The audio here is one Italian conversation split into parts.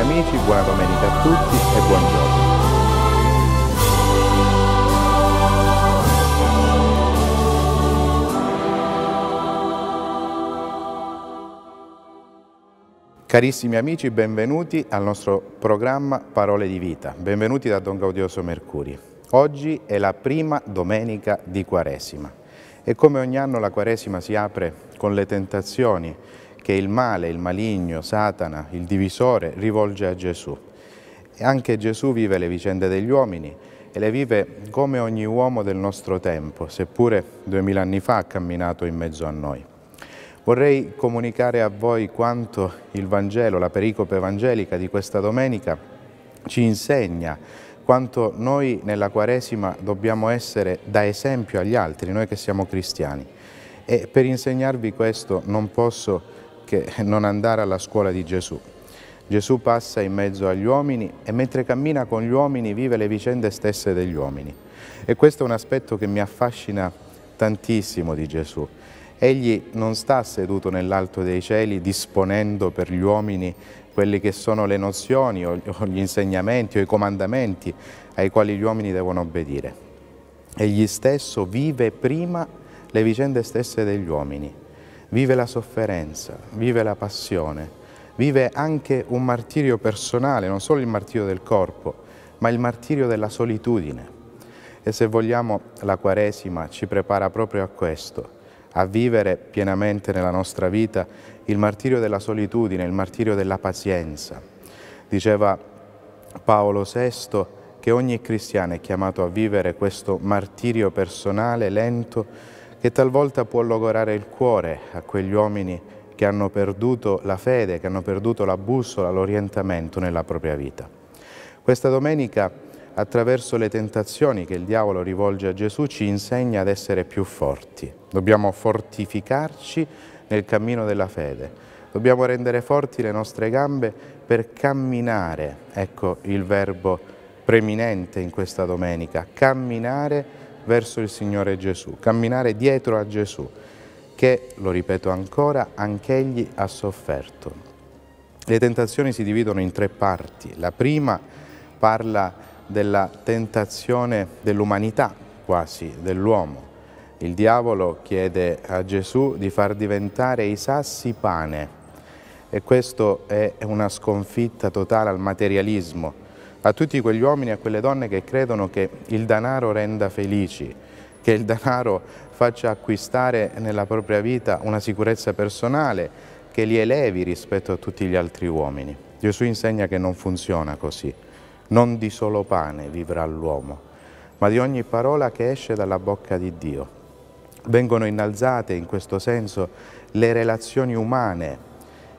amici, buona domenica a tutti e buon gioco. Carissimi amici, benvenuti al nostro programma Parole di Vita. Benvenuti da Don Gaudioso Mercuri. Oggi è la prima domenica di Quaresima e come ogni anno la Quaresima si apre con le tentazioni che il male, il maligno, Satana, il divisore rivolge a Gesù. E anche Gesù vive le vicende degli uomini e le vive come ogni uomo del nostro tempo, seppure duemila anni fa ha camminato in mezzo a noi. Vorrei comunicare a voi quanto il Vangelo, la pericope evangelica di questa domenica, ci insegna quanto noi nella Quaresima dobbiamo essere da esempio agli altri, noi che siamo cristiani. E per insegnarvi questo non posso che non andare alla scuola di Gesù. Gesù passa in mezzo agli uomini e mentre cammina con gli uomini vive le vicende stesse degli uomini. E questo è un aspetto che mi affascina tantissimo di Gesù. Egli non sta seduto nell'alto dei cieli disponendo per gli uomini quelle che sono le nozioni o gli insegnamenti o i comandamenti ai quali gli uomini devono obbedire. Egli stesso vive prima le vicende stesse degli uomini vive la sofferenza, vive la passione, vive anche un martirio personale, non solo il martirio del corpo, ma il martirio della solitudine. E se vogliamo, la Quaresima ci prepara proprio a questo, a vivere pienamente nella nostra vita il martirio della solitudine, il martirio della pazienza. Diceva Paolo VI che ogni cristiano è chiamato a vivere questo martirio personale lento che talvolta può logorare il cuore a quegli uomini che hanno perduto la fede, che hanno perduto la bussola, l'orientamento nella propria vita. Questa domenica, attraverso le tentazioni che il diavolo rivolge a Gesù, ci insegna ad essere più forti. Dobbiamo fortificarci nel cammino della fede. Dobbiamo rendere forti le nostre gambe per camminare, ecco il verbo preminente in questa domenica, camminare verso il Signore Gesù, camminare dietro a Gesù, che, lo ripeto ancora, anch'egli ha sofferto. Le tentazioni si dividono in tre parti. La prima parla della tentazione dell'umanità, quasi, dell'uomo. Il diavolo chiede a Gesù di far diventare i sassi pane e questa è una sconfitta totale al materialismo, a tutti quegli uomini e a quelle donne che credono che il denaro renda felici, che il denaro faccia acquistare nella propria vita una sicurezza personale, che li elevi rispetto a tutti gli altri uomini. Gesù insegna che non funziona così. Non di solo pane vivrà l'uomo, ma di ogni parola che esce dalla bocca di Dio. Vengono innalzate in questo senso le relazioni umane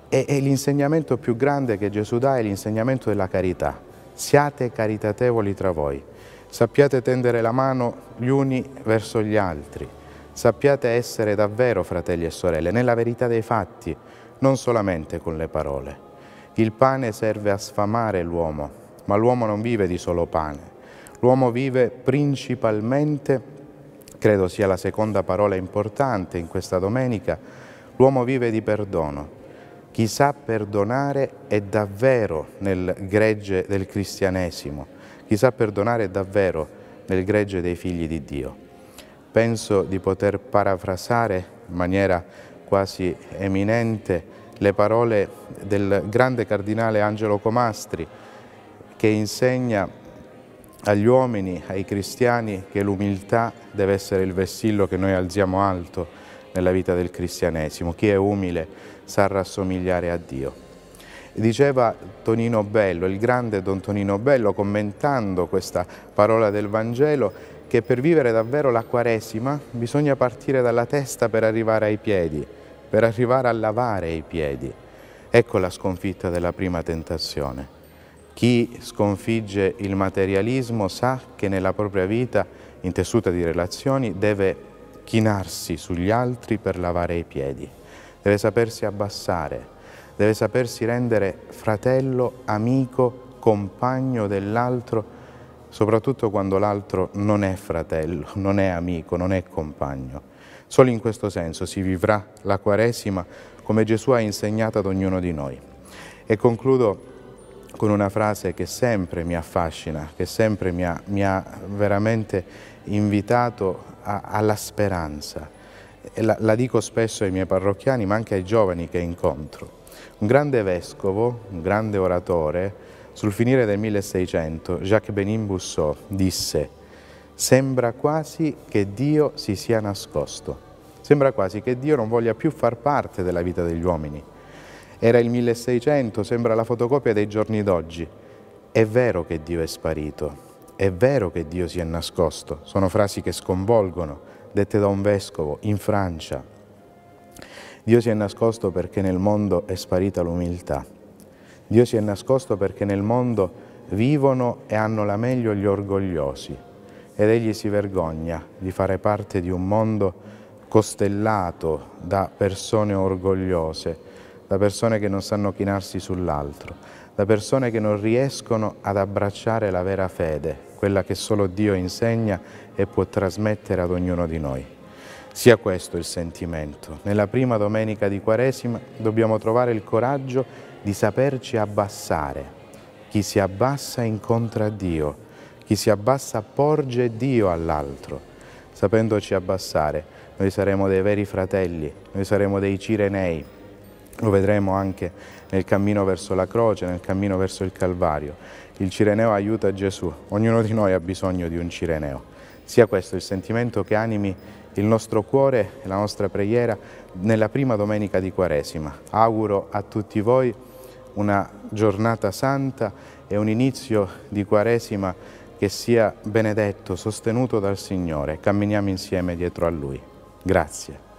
e, e l'insegnamento più grande che Gesù dà è l'insegnamento della carità siate caritatevoli tra voi, sappiate tendere la mano gli uni verso gli altri, sappiate essere davvero fratelli e sorelle, nella verità dei fatti, non solamente con le parole. Il pane serve a sfamare l'uomo, ma l'uomo non vive di solo pane. L'uomo vive principalmente, credo sia la seconda parola importante in questa domenica, l'uomo vive di perdono chi sa perdonare è davvero nel gregge del cristianesimo, chi sa perdonare è davvero nel gregge dei figli di Dio. Penso di poter parafrasare in maniera quasi eminente le parole del grande cardinale Angelo Comastri che insegna agli uomini, ai cristiani, che l'umiltà deve essere il vessillo che noi alziamo alto, nella vita del cristianesimo. Chi è umile sa rassomigliare a Dio. Diceva Tonino Bello, il grande Don Tonino Bello, commentando questa parola del Vangelo, che per vivere davvero la Quaresima bisogna partire dalla testa per arrivare ai piedi, per arrivare a lavare i piedi. Ecco la sconfitta della prima tentazione. Chi sconfigge il materialismo sa che nella propria vita, intessuta di relazioni, deve chinarsi sugli altri per lavare i piedi, deve sapersi abbassare, deve sapersi rendere fratello, amico, compagno dell'altro, soprattutto quando l'altro non è fratello, non è amico, non è compagno. Solo in questo senso si vivrà la Quaresima come Gesù ha insegnato ad ognuno di noi. E concludo con una frase che sempre mi affascina, che sempre mi ha, mi ha veramente invitato a, alla speranza. La, la dico spesso ai miei parrocchiani, ma anche ai giovani che incontro. Un grande vescovo, un grande oratore, sul finire del 1600 Jacques Benin Busseau disse «Sembra quasi che Dio si sia nascosto». Sembra quasi che Dio non voglia più far parte della vita degli uomini. Era il 1600, sembra la fotocopia dei giorni d'oggi. È vero che Dio è sparito, è vero che Dio si è nascosto, sono frasi che sconvolgono, dette da un vescovo in Francia. Dio si è nascosto perché nel mondo è sparita l'umiltà. Dio si è nascosto perché nel mondo vivono e hanno la meglio gli orgogliosi ed egli si vergogna di fare parte di un mondo costellato da persone orgogliose, da persone che non sanno chinarsi sull'altro, da persone che non riescono ad abbracciare la vera fede, quella che solo Dio insegna e può trasmettere ad ognuno di noi. Sia questo il sentimento. Nella prima domenica di Quaresima dobbiamo trovare il coraggio di saperci abbassare. Chi si abbassa incontra Dio, chi si abbassa porge Dio all'altro. Sapendoci abbassare, noi saremo dei veri fratelli, noi saremo dei cirenei, lo vedremo anche nel cammino verso la croce, nel cammino verso il Calvario. Il Cireneo aiuta Gesù, ognuno di noi ha bisogno di un Cireneo. Sia questo il sentimento che animi il nostro cuore e la nostra preghiera nella prima domenica di Quaresima. Auguro a tutti voi una giornata santa e un inizio di Quaresima che sia benedetto, sostenuto dal Signore. Camminiamo insieme dietro a Lui. Grazie.